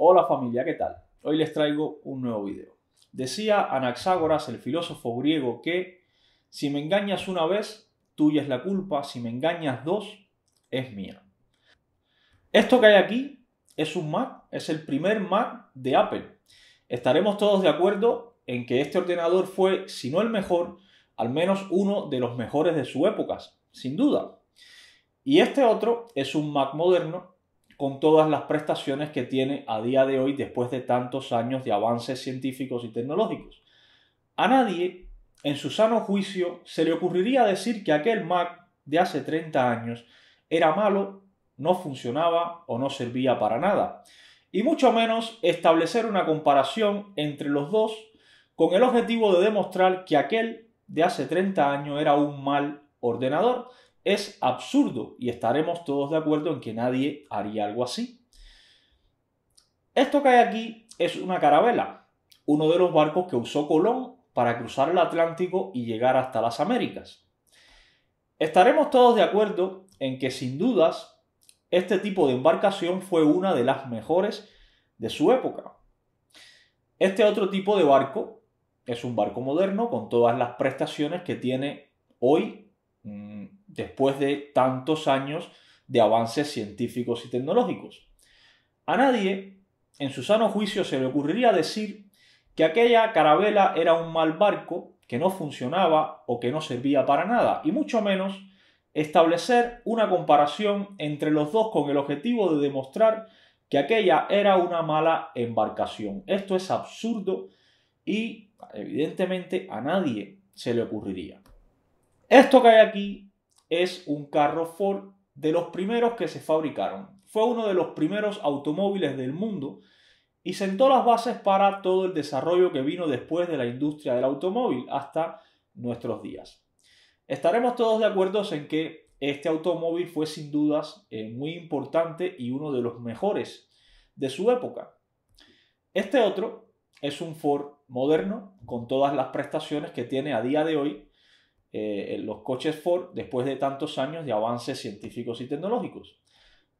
Hola familia, ¿qué tal? Hoy les traigo un nuevo video. Decía Anaxágoras, el filósofo griego, que si me engañas una vez, tuya es la culpa, si me engañas dos, es mía. Esto que hay aquí es un Mac, es el primer Mac de Apple. Estaremos todos de acuerdo en que este ordenador fue, si no el mejor, al menos uno de los mejores de su época, sin duda. Y este otro es un Mac moderno con todas las prestaciones que tiene a día de hoy después de tantos años de avances científicos y tecnológicos. A nadie, en su sano juicio, se le ocurriría decir que aquel Mac de hace 30 años era malo, no funcionaba o no servía para nada. Y mucho menos establecer una comparación entre los dos con el objetivo de demostrar que aquel de hace 30 años era un mal ordenador, es absurdo y estaremos todos de acuerdo en que nadie haría algo así. Esto que hay aquí es una carabela, uno de los barcos que usó Colón para cruzar el Atlántico y llegar hasta las Américas. Estaremos todos de acuerdo en que sin dudas este tipo de embarcación fue una de las mejores de su época. Este otro tipo de barco es un barco moderno con todas las prestaciones que tiene hoy mm, después de tantos años de avances científicos y tecnológicos. A nadie, en su sano juicio, se le ocurriría decir que aquella carabela era un mal barco que no funcionaba o que no servía para nada, y mucho menos establecer una comparación entre los dos con el objetivo de demostrar que aquella era una mala embarcación. Esto es absurdo y evidentemente a nadie se le ocurriría. Esto que hay aquí es un carro Ford de los primeros que se fabricaron. Fue uno de los primeros automóviles del mundo y sentó las bases para todo el desarrollo que vino después de la industria del automóvil hasta nuestros días. Estaremos todos de acuerdo en que este automóvil fue sin dudas eh, muy importante y uno de los mejores de su época. Este otro es un Ford moderno con todas las prestaciones que tiene a día de hoy eh, los coches Ford después de tantos años de avances científicos y tecnológicos.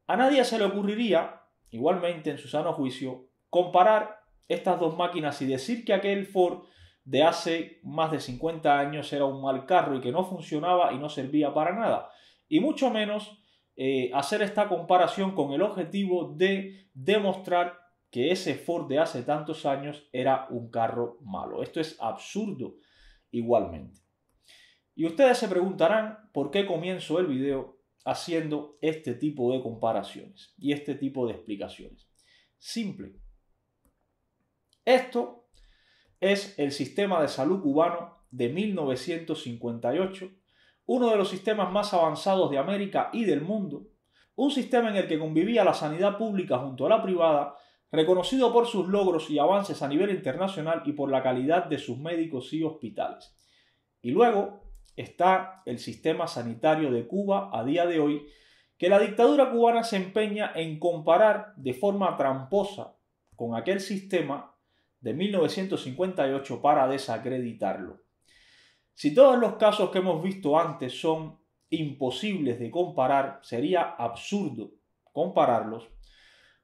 A nadie se le ocurriría, igualmente en su sano juicio, comparar estas dos máquinas y decir que aquel Ford de hace más de 50 años era un mal carro y que no funcionaba y no servía para nada. Y mucho menos eh, hacer esta comparación con el objetivo de demostrar que ese Ford de hace tantos años era un carro malo. Esto es absurdo igualmente. Y ustedes se preguntarán por qué comienzo el video haciendo este tipo de comparaciones y este tipo de explicaciones. Simple. Esto es el sistema de salud cubano de 1958, uno de los sistemas más avanzados de América y del mundo, un sistema en el que convivía la sanidad pública junto a la privada, reconocido por sus logros y avances a nivel internacional y por la calidad de sus médicos y hospitales. Y luego está el sistema sanitario de Cuba a día de hoy, que la dictadura cubana se empeña en comparar de forma tramposa con aquel sistema de 1958 para desacreditarlo. Si todos los casos que hemos visto antes son imposibles de comparar, sería absurdo compararlos,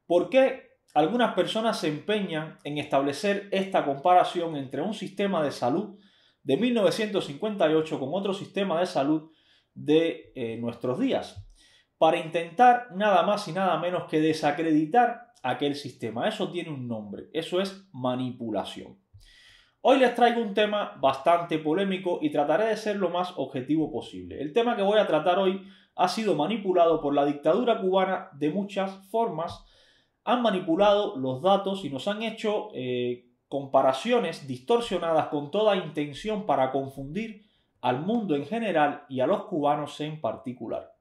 ¿por qué algunas personas se empeñan en establecer esta comparación entre un sistema de salud de 1958 con otro sistema de salud de eh, nuestros días, para intentar nada más y nada menos que desacreditar aquel sistema. Eso tiene un nombre, eso es manipulación. Hoy les traigo un tema bastante polémico y trataré de ser lo más objetivo posible. El tema que voy a tratar hoy ha sido manipulado por la dictadura cubana de muchas formas. Han manipulado los datos y nos han hecho eh, comparaciones distorsionadas con toda intención para confundir al mundo en general y a los cubanos en particular.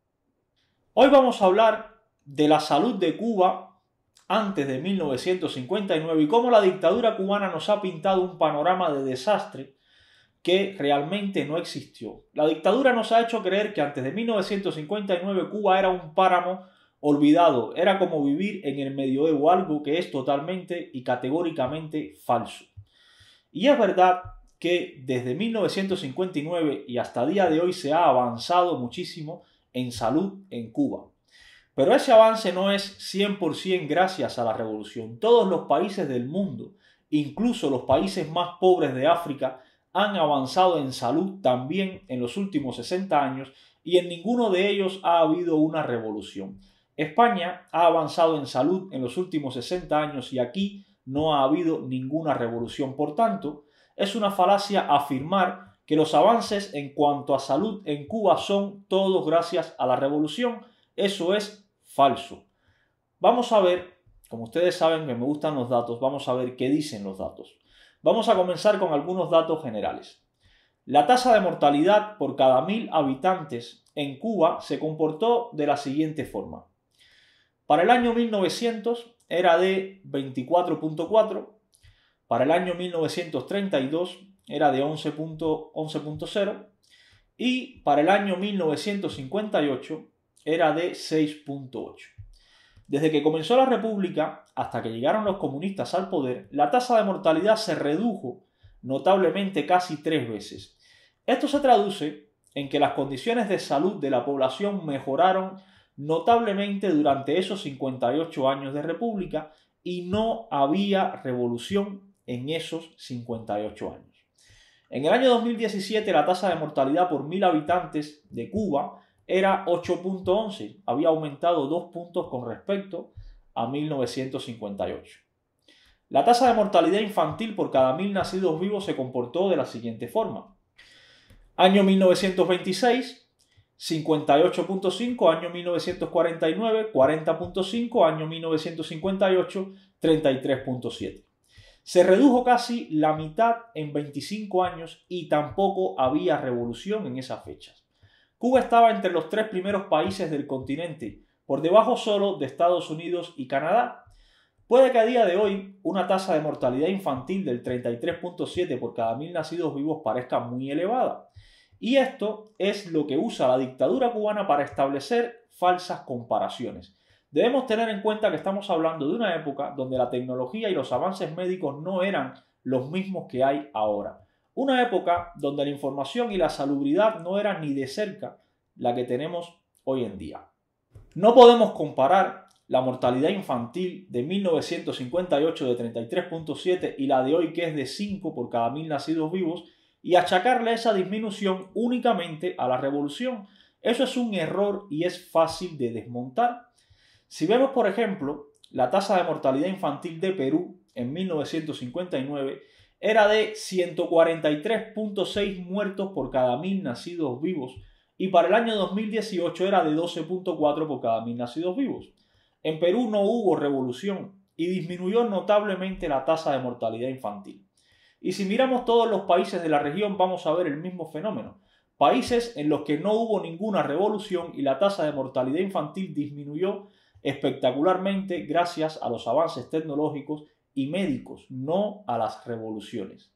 Hoy vamos a hablar de la salud de Cuba antes de 1959 y cómo la dictadura cubana nos ha pintado un panorama de desastre que realmente no existió. La dictadura nos ha hecho creer que antes de 1959 Cuba era un páramo olvidado. Era como vivir en el medioevo, algo que es totalmente y categóricamente falso. Y es verdad que desde 1959 y hasta día de hoy se ha avanzado muchísimo en salud en Cuba. Pero ese avance no es 100% gracias a la revolución. Todos los países del mundo, incluso los países más pobres de África, han avanzado en salud también en los últimos 60 años y en ninguno de ellos ha habido una revolución. España ha avanzado en salud en los últimos 60 años y aquí no ha habido ninguna revolución. Por tanto, es una falacia afirmar que los avances en cuanto a salud en Cuba son todos gracias a la revolución. Eso es falso. Vamos a ver, como ustedes saben que me gustan los datos, vamos a ver qué dicen los datos. Vamos a comenzar con algunos datos generales. La tasa de mortalidad por cada mil habitantes en Cuba se comportó de la siguiente forma. Para el año 1900 era de 24.4, para el año 1932 era de 11.0 y para el año 1958 era de 6.8. Desde que comenzó la República hasta que llegaron los comunistas al poder, la tasa de mortalidad se redujo notablemente casi tres veces. Esto se traduce en que las condiciones de salud de la población mejoraron notablemente durante esos 58 años de república y no había revolución en esos 58 años. En el año 2017 la tasa de mortalidad por mil habitantes de Cuba era 8.11, había aumentado 2 puntos con respecto a 1958. La tasa de mortalidad infantil por cada mil nacidos vivos se comportó de la siguiente forma. Año 1926, 58.5 año 1949, 40.5 año 1958, 33.7. Se redujo casi la mitad en 25 años y tampoco había revolución en esas fechas. Cuba estaba entre los tres primeros países del continente, por debajo solo de Estados Unidos y Canadá. Puede que a día de hoy una tasa de mortalidad infantil del 33.7 por cada mil nacidos vivos parezca muy elevada, y esto es lo que usa la dictadura cubana para establecer falsas comparaciones. Debemos tener en cuenta que estamos hablando de una época donde la tecnología y los avances médicos no eran los mismos que hay ahora. Una época donde la información y la salubridad no eran ni de cerca la que tenemos hoy en día. No podemos comparar la mortalidad infantil de 1958 de 33.7 y la de hoy que es de 5 por cada mil nacidos vivos y achacarle esa disminución únicamente a la revolución. Eso es un error y es fácil de desmontar. Si vemos, por ejemplo, la tasa de mortalidad infantil de Perú en 1959 era de 143.6 muertos por cada mil nacidos vivos y para el año 2018 era de 12.4 por cada mil nacidos vivos. En Perú no hubo revolución y disminuyó notablemente la tasa de mortalidad infantil. Y si miramos todos los países de la región vamos a ver el mismo fenómeno. Países en los que no hubo ninguna revolución y la tasa de mortalidad infantil disminuyó espectacularmente gracias a los avances tecnológicos y médicos, no a las revoluciones.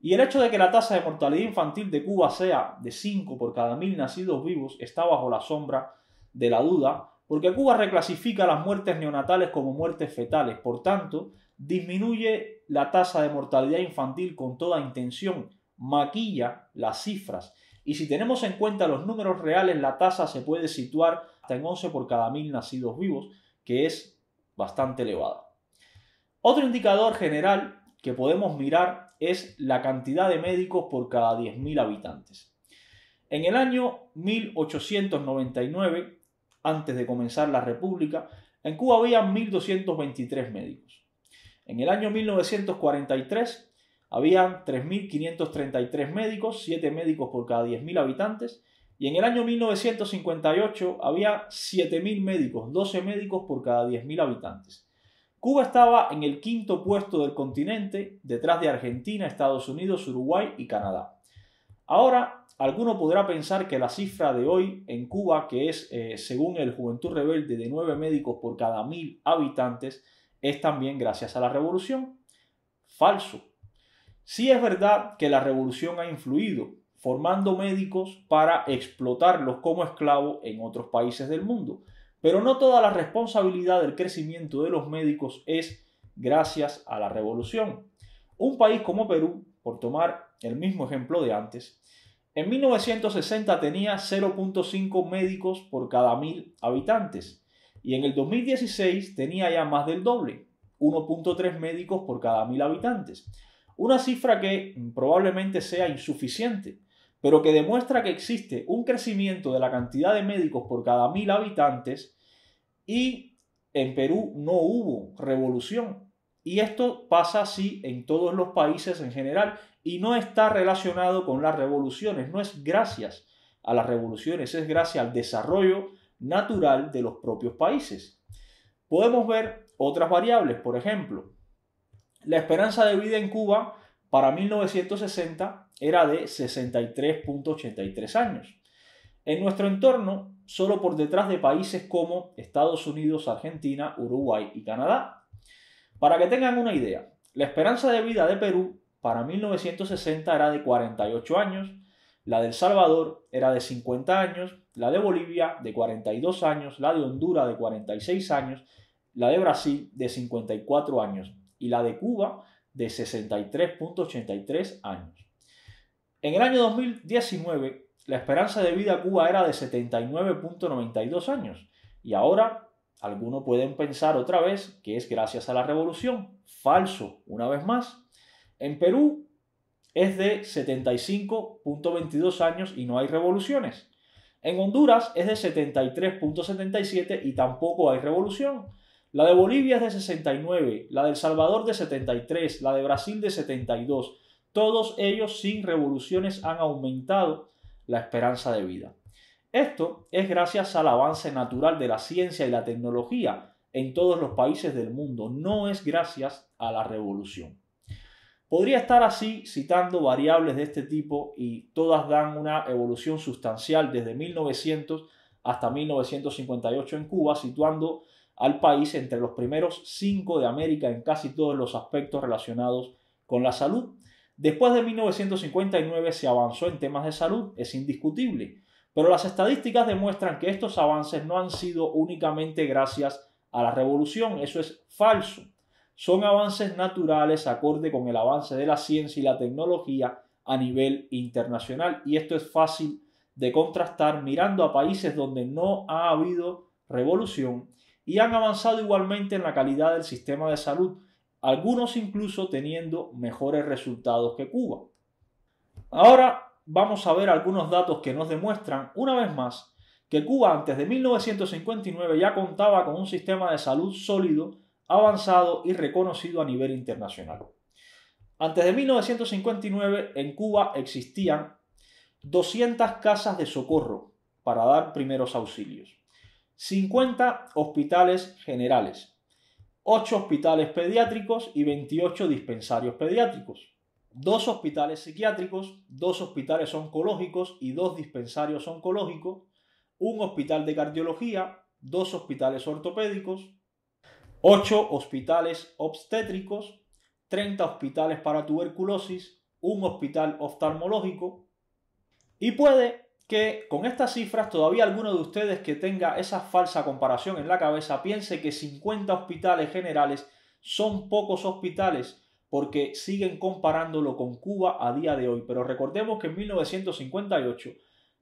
Y el hecho de que la tasa de mortalidad infantil de Cuba sea de 5 por cada mil nacidos vivos está bajo la sombra de la duda, porque Cuba reclasifica las muertes neonatales como muertes fetales. Por tanto, disminuye la tasa de mortalidad infantil con toda intención, maquilla las cifras. Y si tenemos en cuenta los números reales, la tasa se puede situar hasta en 11 por cada mil nacidos vivos, que es bastante elevada. Otro indicador general que podemos mirar es la cantidad de médicos por cada 10.000 habitantes. En el año 1899, antes de comenzar la República, en Cuba había 1.223 médicos. En el año 1943 había 3.533 médicos, 7 médicos por cada 10.000 habitantes, y en el año 1958 había 7.000 médicos, 12 médicos por cada 10.000 habitantes. Cuba estaba en el quinto puesto del continente, detrás de Argentina, Estados Unidos, Uruguay y Canadá. Ahora, alguno podrá pensar que la cifra de hoy en Cuba, que es, eh, según el Juventud Rebelde, de 9 médicos por cada 1.000 habitantes, es también gracias a la revolución? Falso. Sí es verdad que la revolución ha influido, formando médicos para explotarlos como esclavos en otros países del mundo, pero no toda la responsabilidad del crecimiento de los médicos es gracias a la revolución. Un país como Perú, por tomar el mismo ejemplo de antes, en 1960 tenía 0.5 médicos por cada mil habitantes. Y en el 2016 tenía ya más del doble, 1.3 médicos por cada mil habitantes. Una cifra que probablemente sea insuficiente, pero que demuestra que existe un crecimiento de la cantidad de médicos por cada mil habitantes y en Perú no hubo revolución. Y esto pasa así en todos los países en general y no está relacionado con las revoluciones, no es gracias a las revoluciones, es gracias al desarrollo natural de los propios países. Podemos ver otras variables, por ejemplo, la esperanza de vida en Cuba para 1960 era de 63.83 años. En nuestro entorno, solo por detrás de países como Estados Unidos, Argentina, Uruguay y Canadá. Para que tengan una idea, la esperanza de vida de Perú para 1960 era de 48 años, la del Salvador era de 50 años, la de Bolivia de 42 años, la de Honduras de 46 años, la de Brasil de 54 años y la de Cuba de 63.83 años. En el año 2019, la esperanza de vida Cuba era de 79.92 años y ahora algunos pueden pensar otra vez que es gracias a la revolución. Falso, una vez más. En Perú es de 75.22 años y no hay revoluciones. En Honduras es de 73.77 y tampoco hay revolución. La de Bolivia es de 69, la de El Salvador de 73, la de Brasil de 72. Todos ellos sin revoluciones han aumentado la esperanza de vida. Esto es gracias al avance natural de la ciencia y la tecnología en todos los países del mundo, no es gracias a la revolución. Podría estar así citando variables de este tipo y todas dan una evolución sustancial desde 1900 hasta 1958 en Cuba, situando al país entre los primeros cinco de América en casi todos los aspectos relacionados con la salud. Después de 1959 se avanzó en temas de salud, es indiscutible, pero las estadísticas demuestran que estos avances no han sido únicamente gracias a la revolución, eso es falso son avances naturales acorde con el avance de la ciencia y la tecnología a nivel internacional. Y esto es fácil de contrastar mirando a países donde no ha habido revolución y han avanzado igualmente en la calidad del sistema de salud, algunos incluso teniendo mejores resultados que Cuba. Ahora vamos a ver algunos datos que nos demuestran, una vez más, que Cuba antes de 1959 ya contaba con un sistema de salud sólido avanzado y reconocido a nivel internacional. Antes de 1959 en Cuba existían 200 casas de socorro para dar primeros auxilios, 50 hospitales generales, 8 hospitales pediátricos y 28 dispensarios pediátricos, 2 hospitales psiquiátricos, 2 hospitales oncológicos y 2 dispensarios oncológicos, un hospital de cardiología, 2 hospitales ortopédicos, 8 hospitales obstétricos, 30 hospitales para tuberculosis, un hospital oftalmológico. Y puede que con estas cifras todavía alguno de ustedes que tenga esa falsa comparación en la cabeza piense que 50 hospitales generales son pocos hospitales porque siguen comparándolo con Cuba a día de hoy. Pero recordemos que en 1958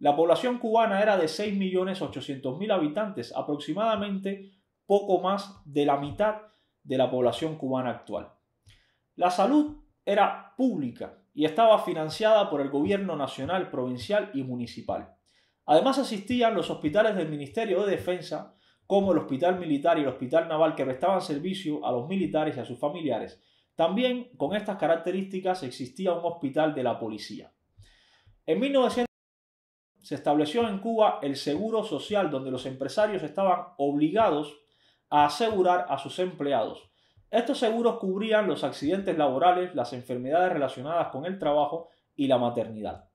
la población cubana era de 6.800.000 habitantes, aproximadamente poco más de la mitad de la población cubana actual. La salud era pública y estaba financiada por el gobierno nacional, provincial y municipal. Además asistían los hospitales del Ministerio de Defensa, como el Hospital Militar y el Hospital Naval, que prestaban servicio a los militares y a sus familiares. También con estas características existía un hospital de la policía. En 1900 se estableció en Cuba el Seguro Social, donde los empresarios estaban obligados a asegurar a sus empleados. Estos seguros cubrían los accidentes laborales, las enfermedades relacionadas con el trabajo y la maternidad.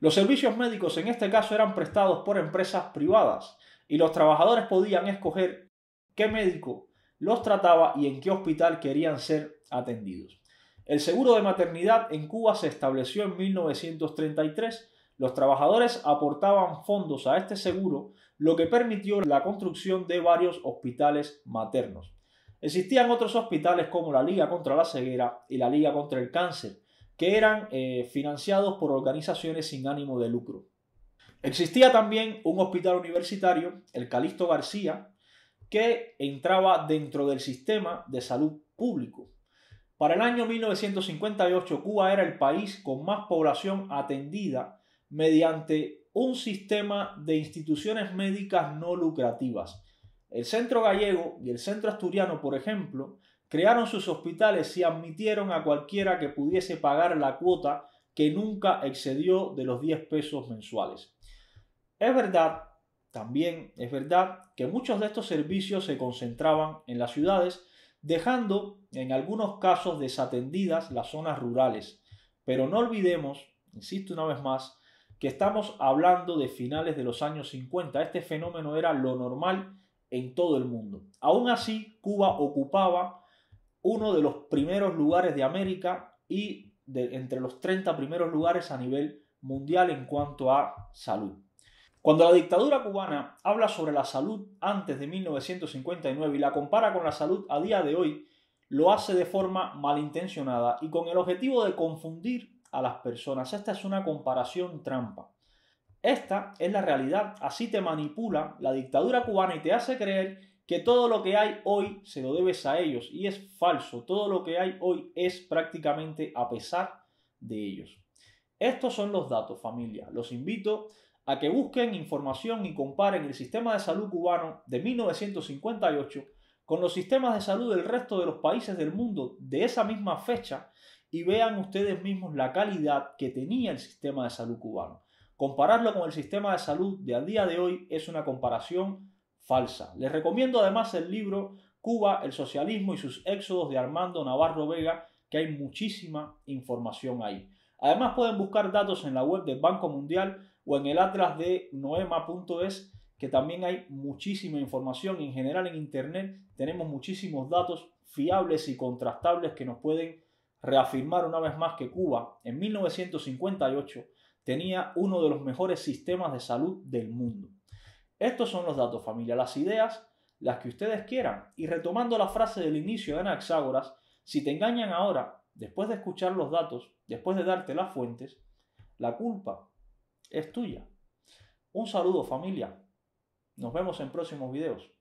Los servicios médicos en este caso eran prestados por empresas privadas y los trabajadores podían escoger qué médico los trataba y en qué hospital querían ser atendidos. El seguro de maternidad en Cuba se estableció en 1933. Los trabajadores aportaban fondos a este seguro lo que permitió la construcción de varios hospitales maternos. Existían otros hospitales como la Liga contra la Ceguera y la Liga contra el Cáncer, que eran eh, financiados por organizaciones sin ánimo de lucro. Existía también un hospital universitario, el Calixto García, que entraba dentro del sistema de salud público. Para el año 1958, Cuba era el país con más población atendida mediante un sistema de instituciones médicas no lucrativas. El centro gallego y el centro asturiano, por ejemplo, crearon sus hospitales y admitieron a cualquiera que pudiese pagar la cuota que nunca excedió de los 10 pesos mensuales. Es verdad, también es verdad, que muchos de estos servicios se concentraban en las ciudades, dejando en algunos casos desatendidas las zonas rurales. Pero no olvidemos, insisto una vez más, que estamos hablando de finales de los años 50. Este fenómeno era lo normal en todo el mundo. Aún así, Cuba ocupaba uno de los primeros lugares de América y entre los 30 primeros lugares a nivel mundial en cuanto a salud. Cuando la dictadura cubana habla sobre la salud antes de 1959 y la compara con la salud a día de hoy, lo hace de forma malintencionada y con el objetivo de confundir a las personas. Esta es una comparación trampa. Esta es la realidad. Así te manipula la dictadura cubana y te hace creer que todo lo que hay hoy se lo debes a ellos. Y es falso. Todo lo que hay hoy es prácticamente a pesar de ellos. Estos son los datos, familia. Los invito a que busquen información y comparen el sistema de salud cubano de 1958 con los sistemas de salud del resto de los países del mundo de esa misma fecha y vean ustedes mismos la calidad que tenía el sistema de salud cubano. Compararlo con el sistema de salud de al día de hoy es una comparación falsa. Les recomiendo además el libro Cuba, el socialismo y sus éxodos de Armando Navarro Vega, que hay muchísima información ahí. Además pueden buscar datos en la web del Banco Mundial o en el atlas de noema.es, que también hay muchísima información. En general en Internet tenemos muchísimos datos fiables y contrastables que nos pueden reafirmar una vez más que Cuba en 1958 tenía uno de los mejores sistemas de salud del mundo. Estos son los datos, familia, las ideas, las que ustedes quieran. Y retomando la frase del inicio de Anaxágoras, si te engañan ahora, después de escuchar los datos, después de darte las fuentes, la culpa es tuya. Un saludo familia. Nos vemos en próximos videos.